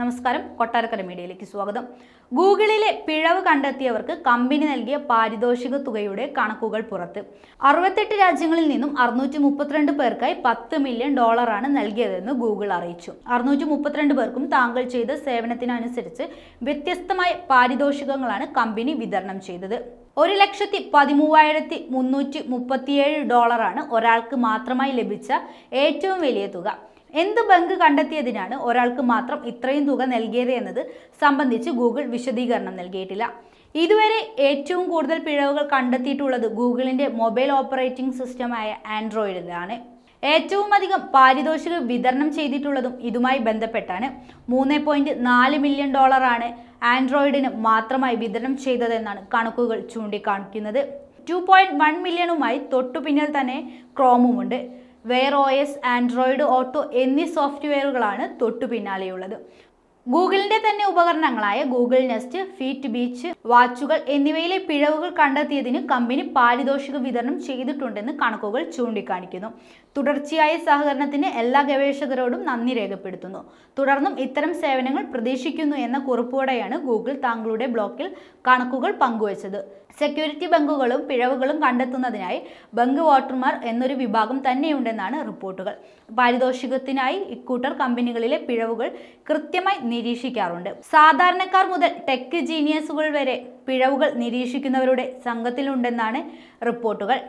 നമസ്കാരം കൊട്ടാരക്കര മീഡിയയിലേക്ക് സ്വാഗതം ഗൂഗിളിലെ പിഴവ് കണ്ടെത്തിയവർക്ക് കമ്പനി നൽകിയ പാരിതോഷിക തുകയുടെ കണക്കുകൾ പുറത്ത് അറുപത്തെട്ട് രാജ്യങ്ങളിൽ നിന്നും അറുന്നൂറ്റി മുപ്പത്തിരണ്ട് പേർക്കായി പത്ത് മില്യൺ ഡോളറാണ് നൽകിയതെന്ന് ഗൂഗിൾ അറിയിച്ചു അറുന്നൂറ്റി മുപ്പത്തിരണ്ട് പേർക്കും താങ്കൾ ചെയ്ത സേവനത്തിനനുസരിച്ച് വ്യത്യസ്തമായ പാരിതോഷികങ്ങളാണ് കമ്പനി വിതരണം ചെയ്തത് ഒരു ലക്ഷത്തി പതിമൂവായിരത്തി മുന്നൂറ്റി മുപ്പത്തിയേഴ് ഡോളറാണ് ഒരാൾക്ക് മാത്രമായി ലഭിച്ച ഏറ്റവും വലിയ തുക എന്ത് ബങ്ക് കണ്ടെത്തിയതിനാണ് ഒരാൾക്ക് മാത്രം ഇത്രയും തുക നൽകിയത് എന്നത് സംബന്ധിച്ച് ഗൂഗിൾ വിശദീകരണം നൽകിയിട്ടില്ല ഇതുവരെ ഏറ്റവും കൂടുതൽ പിഴവുകൾ കണ്ടെത്തിയിട്ടുള്ളത് ഗൂഗിളിൻ്റെ മൊബൈൽ ഓപ്പറേറ്റിംഗ് സിസ്റ്റമായ ആൻഡ്രോയിഡിലാണ് ഏറ്റവും അധികം പാരിതോഷിക വിതരണം ചെയ്തിട്ടുള്ളതും ഇതുമായി ബന്ധപ്പെട്ടാണ് മൂന്ന് പോയിന്റ് നാല് മില്യൺ ഡോളറാണ് ആൻഡ്രോയിഡിന് മാത്രമായി വിതരണം ചെയ്തതെന്നാണ് കണക്കുകൾ ചൂണ്ടിക്കാണിക്കുന്നത് ടു പോയിന്റ് വൺ മില്യണുമായി പിന്നിൽ തന്നെ ക്രോമുമുണ്ട് Wear O S Android Auto എന്നീ സോഫ്റ്റ്വെയറുകളാണ് തൊട്ടു പിന്നാലെയുള്ളത് ഗൂഗിളിന്റെ തന്നെ ഉപകരണങ്ങളായ ഗൂഗിൾ നെസ്റ്റ് ഫീറ്റ് ബീച്ച് വാച്ചുകൾ എന്നിവയിലെ പിഴവുകൾ കണ്ടെത്തിയതിന് കമ്പനി പാരിതോഷിക വിതരണം ചെയ്തിട്ടുണ്ടെന്ന് കണക്കുകൾ ചൂണ്ടിക്കാണിക്കുന്നു തുടർച്ചയായ സഹകരണത്തിന് എല്ലാ ഗവേഷകരോടും നന്ദി രേഖപ്പെടുത്തുന്നു തുടർന്നും ഇത്തരം സേവനങ്ങൾ പ്രതീക്ഷിക്കുന്നു എന്ന കുറിപ്പോടെയാണ് ഗൂഗിൾ താങ്കളുടെ ബ്ലോക്കിൽ കണക്കുകൾ പങ്കുവച്ചത് സെക്യൂരിറ്റി ബങ്കുകളും പിഴവുകളും കണ്ടെത്തുന്നതിനായി ബങ്ക് വോട്ടർമാർ എന്നൊരു വിഭാഗം തന്നെയുണ്ടെന്നാണ് റിപ്പോർട്ടുകൾ പാരിതോഷികത്തിനായി ഇക്കൂട്ടർ കമ്പനികളിലെ പിഴവുകൾ കൃത്യമായി നിരീക്ഷിക്കാറുണ്ട് സാധാരണക്കാർ മുതൽ ടെക് ജീനിയസുകൾ വരെ പിഴവുകൾ നിരീക്ഷിക്കുന്നവരുടെ സംഘത്തിലുണ്ടെന്നാണ് റിപ്പോർട്ടുകൾ